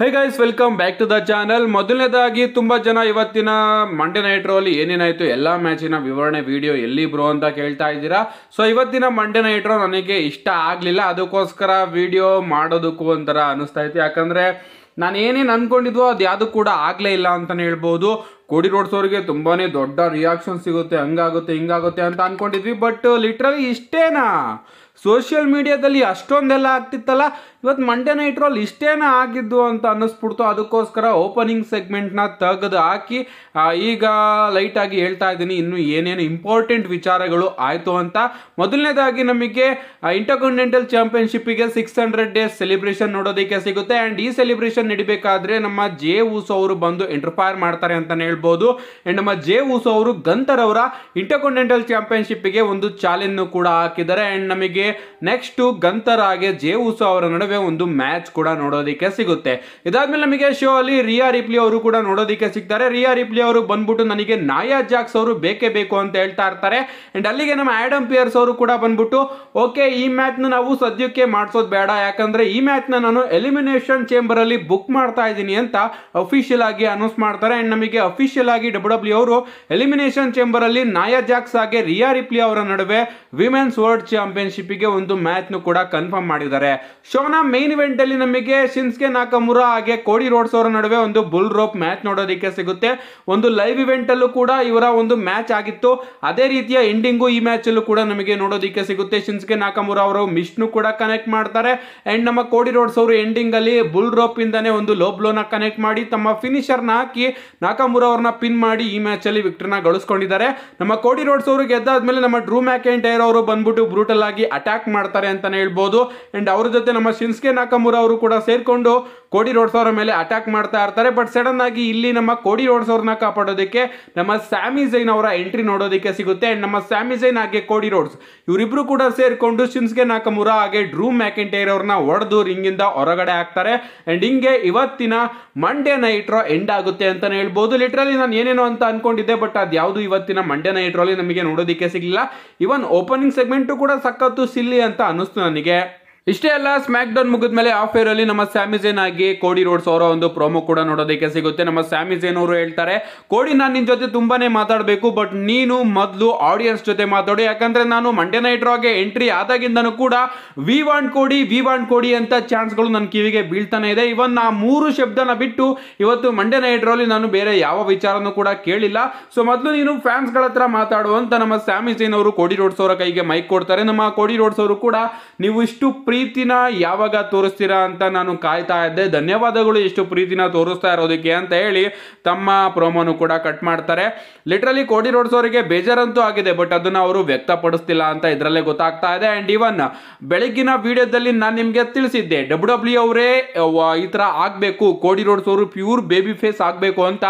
high guys welcome back to the channel ಮೊದಲನೇದಾಗಿ ತುಂಬ ಜನ ಇವತ್ತಿನ ಮಂಡೆ ನೈಟ್ ರೋಲಿ ಏನೇನಾಯಿತು ಎಲ್ಲ ಮ್ಯಾಚಿನ ವಿವರಣೆ ವಿಡಿಯೋ ಎಲ್ಲಿ ಬ್ರೋ ಅಂತ ಕೇಳ್ತಾ ಇದ್ದೀರಾ ಸೊ ಇವತ್ತಿನ ಮಂಡೆ ನೈಟ್ ರೋ ನನಗೆ ಇಷ್ಟ ಆಗಲಿಲ್ಲ ಅದಕ್ಕೋಸ್ಕರ ವಿಡಿಯೋ ಮಾಡೋದಕ್ಕೂ ಒಂಥರ ಅನಿಸ್ತಾ ಇತ್ತು ಯಾಕಂದರೆ ನಾನು ಏನೇನು ಅನ್ಕೊಂಡಿದ್ವೋ ಅದು ಯಾವುದು ಕೂಡ ಆಗಲೇ ಇಲ್ಲ ಅಂತಲೇ ಹೇಳ್ಬೋದು ಕೋಡಿ ರೋಡ್ಸೋರಿಗೆ ತುಂಬಾ ದೊಡ್ಡ ರಿಯಾಕ್ಷನ್ ಸಿಗುತ್ತೆ ಹಂಗಾಗುತ್ತೆ ಹಿಂಗಾಗುತ್ತೆ ಅಂತ ಅಂದ್ಕೊಂಡಿದ್ವಿ ಬಟ್ ಲಿಟ್ರಲಿ ಇಷ್ಟೇನಾ ಸೋಷಿಯಲ್ ಮೀಡಿಯಾದಲ್ಲಿ ಅಷ್ಟೊಂದೆಲ್ಲ ಆಗ್ತಿತ್ತಲ್ಲ ಇವತ್ತು ಮಂಡ್ಯ ನೈಟ್ ರೋಲ್ ಇಷ್ಟೇನ ಆಗಿದ್ದು ಅಂತ ಅನ್ನಿಸ್ಬಿಡ್ತು ಅದಕ್ಕೋಸ್ಕರ ಓಪನಿಂಗ್ ಸೆಗ್ಮೆಂಟ್ನ ತೆಗೆದು ಹಾಕಿ ಈಗ ಲೈಟಾಗಿ ಹೇಳ್ತಾ ಇದ್ದೀನಿ ಇನ್ನು ಏನೇನು ಇಂಪಾರ್ಟೆಂಟ್ ವಿಚಾರಗಳು ಆಯಿತು ಅಂತ ಮೊದಲನೇದಾಗಿ ನಮಗೆ ಇಂಟರ್ಕಾಂಟಿನೆಂಟಲ್ ಚಾಂಪಿಯನ್ಶಿಪ್ಗೆ ಸಿಕ್ಸ್ ಹಂಡ್ರೆಡ್ ಡೇಸ್ ಸೆಲೆಬ್ರೇಷನ್ ನೋಡೋದಕ್ಕೆ ಸಿಗುತ್ತೆ ಆ್ಯಂಡ್ ಈ ಸೆಲೆಬ್ರೇಷನ್ ನಡಿಬೇಕಾದ್ರೆ ನಮ್ಮ ಜೆ ಊಸು ಅವರು ಬಂದು ಎಂಟರ್ಫೈರ್ ಮಾಡ್ತಾರೆ ಅಂತಲೇ ಹೇಳ್ಬೋದು ಆ್ಯಂಡ್ ನಮ್ಮ ಜೆ ಊಸು ಅವರು ಗಂತರ್ ಅವರ ಇಂಟರ್ಕಾಂಟಿನೆಂಟಲ್ ಗೆ ಒಂದು ಚಾಲೆಂಜ್ ಕೂಡ ಹಾಕಿದ್ದಾರೆ ಆ್ಯಂಡ್ ನಮಗೆ ನೆಕ್ಸ್ಟು ಗಂತರ್ ಹಾಗೆ ಜೆ ಉಸೋ ಅವರ ನಡುವೆ ಒಂದು ಮ್ಯಾಚ್ ಕೂಡ ನೋಡೋದಕ್ಕೆ ಸಿಗುತ್ತೆ ಇದಾದ್ಮೇಲೆ ನಮಗೆ ಶೋ ಅಲ್ಲಿ ರಿಯಾ ರಿಪ್ಲಿ ಅವರು ಕೂಡ ನೋಡೋದಕ್ಕೆ ಸಿಗ್ತಾರೆ ರಿಯಾ ರಿಪ್ಲಿ ಅವರು ಬಂದ್ಬಿಟ್ಟು ನನಗೆ ನಾಯಾ ಜಾಕ್ಸ್ ಅವರು ಬೇಕೇ ಬೇಕು ಅಂತ ಹೇಳ್ತಾ ಇರ್ತಾರೆ ಅಂಡ್ ಅಲ್ಲಿಗೆ ನಮ್ಮ ಆ್ಯಡಮ್ ಪಿಯರ್ಸ್ ಅವರು ಕೂಡ ಬಂದ್ಬಿಟ್ಟು ಓಕೆ ಈ ಮ್ಯಾಚ್ನ ನಾವು ಸದ್ಯಕ್ಕೆ ಮಾಡಿಸೋದು ಬೇಡ ಯಾಕಂದ್ರೆ ಈ ಮ್ಯಾಚ್ನ ನಾನು ಎಲಿಮಿನೇಷನ್ ಚೇಂಬರ್ ಅಲ್ಲಿ ಬುಕ್ ಮಾಡ್ತಾ ಇದ್ದೀನಿ ಅಂತ ಅಫಿಷಿಯಲ್ ಆಗಿ ಅನೌನ್ಸ್ ಮಾಡ್ತಾರೆ ಅಂಡ್ ನಮಗೆ ಅಫಿಷಿಯಲ್ ಆಗಿ ಡಬ್ಲ್ಯೂ ಡಬ್ಲ್ಯೂ e ಅವರು ಎಲಿಮಿನೇಷನ್ ಚೇಂಬರ್ ಅಲ್ಲಿ ನಾಯಾ ಜಾಕ್ಸ್ ಹಾಗೆ ರಿಯಾ ರಿಪ್ಲಿ ಅವರ ನಡುವೆ ವಿಮೆನ್ಸ್ ವರ್ಲ್ಡ್ ಚಾಂಪಿಯನ್ಶಿಪ್ ಗೆ ಒಂದು ಮ್ಯಾಚ್ನು ಕೂಡ ಕನ್ಫರ್ಮ್ ಮಾಡಿದ್ದಾರೆ ಶೋನಾ ಮೇನ್ ಇವೆಂಟ್ ಅಲ್ಲಿ ನಮಗೆ ಶಿನ್ಸ್ಕೆ ನಾಕಮುರ ಹಾಗೆ ಕೋಡಿ ರೋಡ್ಸ್ ಅವರ ನಡುವೆ ಒಂದು ಬುಲ್ ರೋಪ್ ಮ್ಯಾಚ್ ನೋಡೋದಕ್ಕೆ ಸಿಗುತ್ತೆ ಒಂದು ಲೈವ್ ಇವೆಂಟ್ ಅಲ್ಲೂ ಕೂಡ ಇವರ ಒಂದು ಮ್ಯಾಚ್ ಆಗಿತ್ತು ಅದೇ ರೀತಿಯ ಎಂಡಿಂಗು ಈ ಮ್ಯಾಚ್ ಅಲ್ಲೂ ಕೂಡ ನಮಗೆ ನೋಡೋದಕ್ಕೆ ಸಿಗುತ್ತೆ ಶಿನ್ಸ್ಕೆ ನಾಕಮುರ ಅವರು ಮಿಶ್ನು ಕೂಡ ಕನೆಕ್ಟ್ ಮಾಡ್ತಾರೆ ಅಂಡ್ ನಮ್ಮ ಕೋಡಿ ರೋಡ್ಸ್ ಅವರು ಎಂಡಿಂಗ್ ಅಲ್ಲಿ ಬುಲ್ ರೋಪ್ ಇಂದಾನೆ ಒಂದು ಲೋ ಬ್ಲೋನ ಕನೆಕ್ಟ್ ಮಾಡಿ ತಮ್ಮ ಫಿನಿಷರ್ನ ಹಾಕಿ ನಾಕಮುರ ಅವ್ರನ್ನ ಪಿನ್ ಮಾಡಿ ಈ ಮ್ಯಾಚ್ ಅಲ್ಲಿ ವಿಕ್ಟರ್ನ ಗಳಿಸ್ಕೊಂಡಿದ್ದಾರೆ ನಮ್ಮ ಕೋಡಿ ರೋಡ್ಸ್ ಅವರು ಗೆದ್ದಾದ್ಮೇಲೆ ನಮ್ಮ ಡ್ರೂ ಮ್ಯಾಕ್ ಅಂಡ್ ಅವರು ಬಂದ್ಬಿಟ್ಟು ಬ್ರೂಟಲ್ ಆಗಿ ಅಟ್ಯಾಕ್ ಮಾಡ್ತಾರೆ ಅಂತಾನೆ ಹೇಳ್ಬೋದು ಅಂಡ್ ಅವ್ರ ಜೊತೆ ನಮ್ಮ ಶಿನ್ಸ್ ಶಿನ್ಸ್ಕೆ ನಾಕಮೂರ ಅವರು ಕೂಡ ಸೇರಿಕೊಂಡು ಕೋಡಿ ರೋಡ್ಸ್ ಅವರ ಮೇಲೆ ಅಟ್ಯಾಕ್ ಮಾಡ್ತಾ ಇರ್ತಾರೆ ಬಟ್ ಸಡನ್ ಆಗಿ ಇಲ್ಲಿ ನಮ್ಮ ಕೋಡಿ ರೋಡ್ಸ್ ಅವ್ರನ್ನ ಕಾಪಾಡೋದಕ್ಕೆ ನಮ್ಮ ಸ್ಯಾಮಿ ಜೈನ್ ಅವರ ಎಂಟ್ರಿ ನೋಡೋದಕ್ಕೆ ಸಿಗುತ್ತೆ ಅಂಡ್ ನಮ್ಮ ಸ್ಯಾಮಿ ಜೈನ್ ಹಾಗೆ ಕೋಡಿ ರೋಡ್ಸ್ ಇವರಿಬ್ರು ಕೂಡ ಸೇರಿಕೊಂಡು ಶಿನ್ಸ್ಗೆ ನಾಕಮೂರ ಹಾಗೆ ಡ್ರೂ ಮ್ಯಾಕೆಂಟೈರ್ ಅವ್ರನ್ನ ಹೊಡೆದು ರಿಂಗಿಂದ ಹೊರಗಡೆ ಹಾಕ್ತಾರೆ ಅಂಡ್ ಹಿಂಗೆ ಇವತ್ತಿನ ಮಂಡೇ ನೈಟ್ ರೋ ಎಂಡ್ ಆಗುತ್ತೆ ಅಂತಾನೆ ಹೇಳ್ಬೋದು ಲಿಟ್ರಲಿ ನಾನು ಏನೇನೋ ಅಂತ ಅನ್ಕೊಂಡಿದ್ದೆ ಬಟ್ ಅದು ಯಾವುದು ಇವತ್ತಿನ ಮಂಡ್ಯ ನೈಟ್ ಅಲ್ಲಿ ನಮಗೆ ನೋಡೋದಕ್ಕೆ ಸಿಗಲಿಲ್ಲ ಇವನ್ ಓಪನಿಂಗ್ ಸೆಗ್ಮೆಂಟು ಕೂಡ ಸಖತ್ತು ಸಿಲ್ಲಿ ಅಂತ ಅನ್ನಿಸ್ತು ನನಗೆ ಇಷ್ಟೇ ಅಲ್ಲ ಸ್ಮ್ಯಾಕ್ ಡೌನ್ ಮುಗಿದ ಮೇಲೆ ಆಫ್ ಅಲ್ಲಿ ನಮ್ಮ ಸ್ಯಾಮಿಜೇನ್ ಆಗಿ ಕೋಡಿ ರೋಡ್ಸ್ ಅವರ ಒಂದು ಪ್ರೋಮೋ ಕೂಡ ನೋಡೋದಕ್ಕೆ ಸಿಗುತ್ತೆ ನಮ್ಮ ಸ್ಯಾಮಿಜೇನ್ ಅವರು ಹೇಳ್ತಾರೆ ಕೋಡಿ ನಾನು ನಿನ್ನ ಜೊತೆ ತುಂಬಾನೇ ಮಾತಾಡಬೇಕು ಬಟ್ ನೀನು ಮೊದಲು ಆಡಿಯನ್ಸ್ ಜೊತೆ ಮಾತಾಡು ಯಾಕಂದ್ರೆ ನಾನು ಮಂಡೆ ನೈಟ್ ರಾಗೆ ಎಂಟ್ರಿ ಆದಾಗಿಂದನೂ ಕೂಡ we want Cody we want Cody ಅಂತ ಚಾನ್ಸ್ಗಳು ನನ್ನ ಕಿವಿಗೆ ಬೀಳ್ತಾನೆ ಇದೆ ಇವನ್ ಆ ಮೂರು ಶಬ್ದನ ಬಿಟ್ಟು ಇವತ್ತು ಮಂಡೆ ನೈಟ್ ರಲ್ಲಿ ನಾನು ಬೇರೆ ಯಾವ ವಿಚಾರನೂ ಕೂಡ ಕೇಳಿಲ್ಲ ಸೊ ಮೊದಲು ನೀನು ಫ್ಯಾನ್ಸ್ಗಳ ಹತ್ರ ಮಾತಾಡುವಂತ ನಮ್ಮ ನಮ್ಮ ಜೈನ್ ಅವರು ಕೋಡಿ ರೋಡ್ಸ್ ಅವರ ಕೈಗೆ ಮೈಕ್ ಕೊಡ್ತಾರೆ ನಮ್ಮ ಕೋಡಿ ರೋಡ್ಸ್ ಅವರು ಕೂಡ ನೀವು ಇಷ್ಟು ಪ್ರೀತಿನ ಯಾವಾಗ ತೋರಿಸ್ತೀರಾ ಅಂತ ನಾನು ಕಾಯ್ತಾ ಇದ್ದೆ ಧನ್ಯವಾದಗಳು ಎಷ್ಟು ಪ್ರೀತಿನ ತೋರಿಸ್ತಾ ಇರೋದಕ್ಕೆ ಅಂತ ಹೇಳಿ ತಮ್ಮ ಪ್ರೋಮೋನು ಕೂಡ ಕಟ್ ಮಾಡ್ತಾರೆ ಲಿಟ್ರಲಿ ಕೋಡಿ ರೋಡ್ಸ್ ಅವರಿಗೆ ಬೇಜಾರಂತೂ ಆಗಿದೆ ಬಟ್ ಅದನ್ನು ಅವರು ವ್ಯಕ್ತಪಡಿಸ್ತಿಲ್ಲ ಅಂತ ಇದರಲ್ಲೇ ಗೊತ್ತಾಗ್ತಾ ಇದೆ ಆ್ಯಂಡ್ ಇವನ್ ಬೆಳಗ್ಗಿನ ವಿಡಿಯೋದಲ್ಲಿ ನಾನು ನಿಮಗೆ ತಿಳಿಸಿದ್ದೆ ಡಬ್ಲ್ಯೂ ಡಬ್ಲ್ಯೂ e ಅವರೇ ಈ ಥರ ಆಗಬೇಕು ಕೋಡಿ ರೋಡ್ಸ್ ಅವರು ಪ್ಯೂರ್ ಬೇಬಿ ಫೇಸ್ ಆಗಬೇಕು ಅಂತ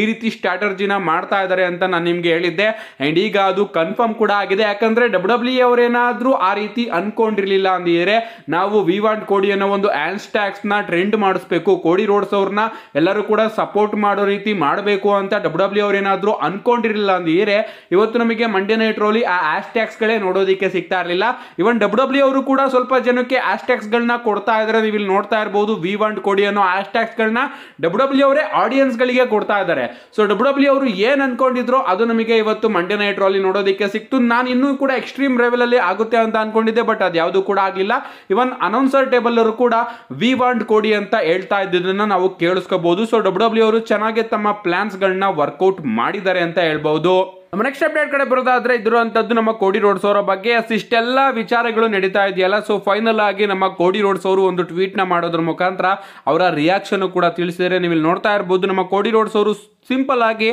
ಈ ರೀತಿ ಸ್ಟ್ರಾಟರ್ಜಿನ ಮಾಡ್ತಾ ಇದ್ದಾರೆ ಅಂತ ನಾನು ನಿಮಗೆ ಹೇಳಿದ್ದೆ ಆ್ಯಂಡ್ ಈಗ ಅದು ಕನ್ಫರ್ಮ್ ಕೂಡ ಆಗಿದೆ ಯಾಕಂದರೆ ಡಬ್ಲ್ಯೂ ಡಬ್ಲ್ಯೂ e ಅವರೇನಾದರೂ ಆ ರೀತಿ ಅಂದ್ಕೊಂಡಿರಲಿಲ್ಲ ಅಂದಿದ್ರೆ ನಾವು ವಿ ವಾಂಟ್ ಕೋಡಿ ಅನ್ನೋ ಒಂದು ಆನ್ಸ್ ಟ್ಯಾಕ್ಸ್ನ ಟ್ರೆಂಡ್ ಮಾಡಿಸ್ಬೇಕು ಕೋಡಿ ರೋಡ್ಸ್ ಅವ್ರನ್ನ ಎಲ್ಲರೂ ಕೂಡ ಸಪೋರ್ಟ್ ಮಾಡೋ ರೀತಿ ಮಾಡಬೇಕು ಅಂತ ಡಬ್ಲ್ಯೂ ಡಬ್ಲ್ಯೂ e ಅವ್ರು ಏನಾದರೂ ಅನ್ಕೊಂಡಿರಲಿಲ್ಲ ಅಂದ್ರೆ ಇವತ್ತು ನಮಗೆ ಮಂಡ್ಯ ನೈಟ್ ರೋಲಿ ಆ ಆಶ್ ಟ್ಯಾಕ್ಸ್ಗಳೇ ನೋಡೋದಕ್ಕೆ ಸಿಗ್ತಾ ಇರಲಿಲ್ಲ ಇವನ್ ಡಬ್ಲ್ಯೂ ಡಬ್ಲ್ಯೂ e ಅವರು ಕೂಡ ಸ್ವಲ್ಪ ಜನಕ್ಕೆ ಆಶ್ ಟ್ಯಾಕ್ಸ್ಗಳನ್ನ ಕೊಡ್ತಾ ಇದ್ದಾರೆ ನೀವು ಇಲ್ಲಿ ನೋಡ್ತಾ ಇರಬಹುದು ವಿ ವಾಂಟ್ ಕೋಡಿ ಅನ್ನೋ ಆಶ್ ಟ್ಯಾಕ್ಸ್ಗಳನ್ನ ಡಬ್ಲ್ಯೂ ಡಬ್ಲ್ಯೂ ಅವರೇ ಆಡಿಯನ್ಸ್ಗಳಿಗೆ ಕೊಡ್ತಾ ಇದ್ದಾರೆ ಸೊ ಡಬ್ಲ್ಯೂ ಡಬ್ಲ್ಯೂ e ಅವರು ಏನು ಅನ್ಕೊಂಡಿದ್ರು ಅದು ನಮಗೆ ಇವತ್ತು ಮಂಡ್ಯ ನೈಟ್ ರೋಲಿ ನೋಡೋದಕ್ಕೆ ಸಿಕ್ತು ನಾನು ಇನ್ನೂ ಕೂಡ ಎಕ್ಸ್ಟ್ರೀಮ್ ಲೆವೆಲಲ್ಲಿ ಆಗುತ್ತೆ ಅಂತ ಅನ್ಕೊಂಡಿದ್ದೆ ಬಟ್ ಅದು ಯಾವುದು ಕೂಡ ಆಗಲಿಲ್ಲ ಇವನ್ ಅನೌನ್ಸರ್ ಟೇಬಲ್ ಅವರು ಕೂಡ ವಿ ವಾಂಟ್ ಕೊಡಿ ಅಂತ ಹೇಳ್ತಾ ಇದ್ದಿದ್ದನ್ನ ನಾವು ಕೇಳಿಸ್ಕೋಬಹುದು ಸೊ ಡಬ್ಲ್ಯೂ ಡಬ್ಲ್ಯೂ e ಅವರು ಚೆನ್ನಾಗಿ ತಮ್ಮ ಪ್ಲಾನ್ಸ್ ಗಳನ್ನ ವರ್ಕೌಟ್ ಮಾಡಿದ್ದಾರೆ ಅಂತ ಹೇಳ್ಬಹುದು ನಮ್ಮ ನೆಕ್ಸ್ಟ್ ಅಪ್ಡೇಟ್ ಕಡೆ ಬರೋದಾದ್ರೆ ಇದ್ರುವಂತದ್ದು ನಮ್ಮ ಕೋಡಿ ರೋಡ್ಸ್ ಅವರ ಬಗ್ಗೆ ಅಷ್ಟಿಷ್ಟೆಲ್ಲ ವಿಚಾರಗಳು ನಡೀತಾ ಇದೆಯಲ್ಲ ಸೊ ಫೈನಲ್ ಆಗಿ ನಮ್ಮ ಕೋಡಿ ರೋಡ್ಸ್ ಅವರು ಒಂದು ನ ಮಾಡೋದ್ರ ಮುಖಾಂತರ ಅವರ ರಿಯಾಕ್ಷನ್ ಕೂಡ ತಿಳಿಸಿದರೆ ನೀವು ಇಲ್ಲಿ ನೋಡ್ತಾ ಇರ್ಬೋದು ನಮ್ಮ ಕೋಡಿ ರೋಡ್ಸ್ ಅವರು ಸಿಂಪಲ್ ಆಗಿ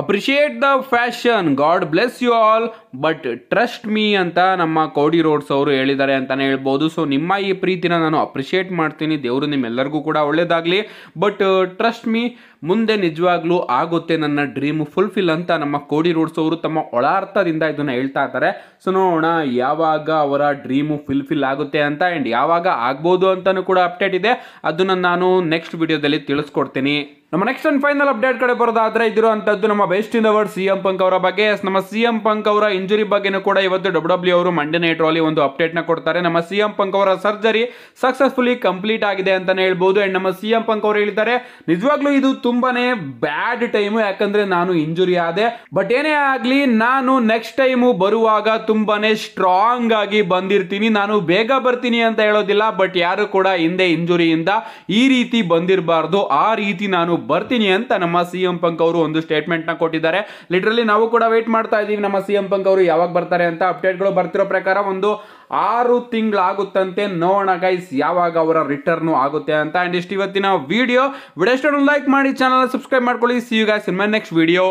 appreciate the fashion God bless you all but trust me ಅಂತ ನಮ್ಮ ಕೋಡಿ ರೋಡ್ಸ್ ಅವರು ಹೇಳಿದ್ದಾರೆ ಅಂತಲೇ ಹೇಳ್ಬೋದು ಸೊ ನಿಮ್ಮ ಈ ಪ್ರೀತಿನ ನಾನು ಅಪ್ರಿಷಿಯೇಟ್ ಮಾಡ್ತೀನಿ ದೇವರು ನಿಮ್ಮೆಲ್ಲರಿಗೂ ಕೂಡ ಒಳ್ಳೇದಾಗಲಿ ಬಟ್ ಟ್ರಸ್ಟ್ ಮೀ ಮುಂದೆ ನಿಜವಾಗ್ಲೂ ಆಗುತ್ತೆ ನನ್ನ ಡ್ರೀಮ್ ಫುಲ್ಫಿಲ್ ಅಂತ ನಮ್ಮ ಕೋಡಿ ರೋಡ್ಸ್ ಅವರು ತಮ್ಮ ಒಳಾರ್ಥದಿಂದ ಇದನ್ನು ಹೇಳ್ತಾ ಇದ್ದಾರೆ ಸೊ ನೋಡೋಣ ಯಾವಾಗ ಅವರ ಡ್ರೀಮು ಫುಲ್ಫಿಲ್ ಆಗುತ್ತೆ ಅಂತ ಆ್ಯಂಡ್ ಯಾವಾಗ ಆಗ್ಬೋದು ಅಂತಲೂ ಕೂಡ ಅಪ್ಡೇಟ್ ಇದೆ ಅದನ್ನು ನಾನು ನೆಕ್ಸ್ಟ್ ವಿಡಿಯೋದಲ್ಲಿ ತಿಳಿಸ್ಕೊಡ್ತೀನಿ ನಮ್ಮ ನೆಕ್ಸ್ಟ್ ಅಂಡ್ ಫೈನಲ್ ಅಪ್ಡೇಟ್ ಕಡೆ ಬರೋದಾದ್ರೆ ಇದಿರುವಂಥದ್ದು ನಮ್ಮ best in the world C M Punk ಅವರ ಬಗ್ಗೆ ನಮ್ಮ ಸಿ ಎಂ ಪಂಕ್ ಅವರ ಇಂಜುರಿ ಬಗ್ಗೆನೂ ಕೂಡ ಇವತ್ತು ಡಬ್ಲ್ಯೂ ಡಬ್ಲ್ಯೂ e ಅವರು ಮಂಡೆ ನೈಟ್ ರಾಲಿ ಒಂದು ನ ಕೊಡ್ತಾರೆ ನಮ್ಮ ಸಿ ಎಂ ಪಂಕ್ ಅವರ ಸರ್ಜರಿ ಸಕ್ಸಸ್ಫುಲಿ ಕಂಪ್ಲೀಟ್ ಆಗಿದೆ ಅಂತಲೇ ಹೇಳ್ಬೋದು ಆ್ಯಂಡ್ ನಮ್ಮ ಸಿ ಎಂ ಪಂಕ್ ಅವರು ಹೇಳಿದ್ದಾರೆ ನಿಜವಾಗ್ಲೂ ಇದು ತುಂಬಾನೇ ಬ್ಯಾಡ್ ಟೈಮು ಯಾಕಂದರೆ ನಾನು ಇಂಜುರಿ ಆದೆ ಬಟ್ ಏನೇ ಆಗಲಿ ನಾನು ನೆಕ್ಸ್ಟ್ ಟೈಮು ಬರುವಾಗ ತುಂಬಾನೇ ಸ್ಟ್ರಾಂಗ್ ಆಗಿ ಬಂದಿರ್ತೀನಿ ನಾನು ಬೇಗ ಬರ್ತೀನಿ ಅಂತ ಹೇಳೋದಿಲ್ಲ ಬಟ್ ಯಾರು ಕೂಡ ಹಿಂದೆ ಇಂಜುರಿಯಿಂದ ಈ ರೀತಿ ಬಂದಿರಬಾರ್ದು ಆ ರೀತಿ ನಾನು ಬರ್ತೀನಿ ಅಂತ ನಮ್ಮ ಸಿ ಎಂ ಪಂಕ್ ಅವರು ಒಂದು ಸ್ಟೇಟ್ಮೆಂಟ್ನ ಕೊಟ್ಟಿದ್ದಾರೆ ಲಿಟ್ರಲಿ ನಾವು ಕೂಡ ವೇಟ್ ಮಾಡ್ತಾ ಇದ್ದೀವಿ ನಮ್ಮ ಸಿ ಎಂ ಪಂಕ್ ಅವರು ಯಾವಾಗ ಬರ್ತಾರೆ ಅಂತ ಅಪ್ಡೇಟ್ಗಳು ಬರ್ತಿರೋ ಪ್ರಕಾರ ಒಂದು ಆರು ತಿಂಗಳಾಗುತ್ತಂತೆ ನೋಡೋಣ ಗೈಸ್ ಯಾವಾಗ ಅವರ ರಿಟರ್ನು ಆಗುತ್ತೆ ಅಂತ ಆ್ಯಂಡ್ ಇಷ್ಟು ಇವತ್ತಿನ ವಿಡಿಯೋ ವಿಡಿಯೋ ಲೈಕ್ ಮಾಡಿ ಚಾನಲ್ ಸಬ್ಸ್ಕ್ರೈಬ್ ಮಾಡ್ಕೊಳ್ಳಿ see you guys in my next video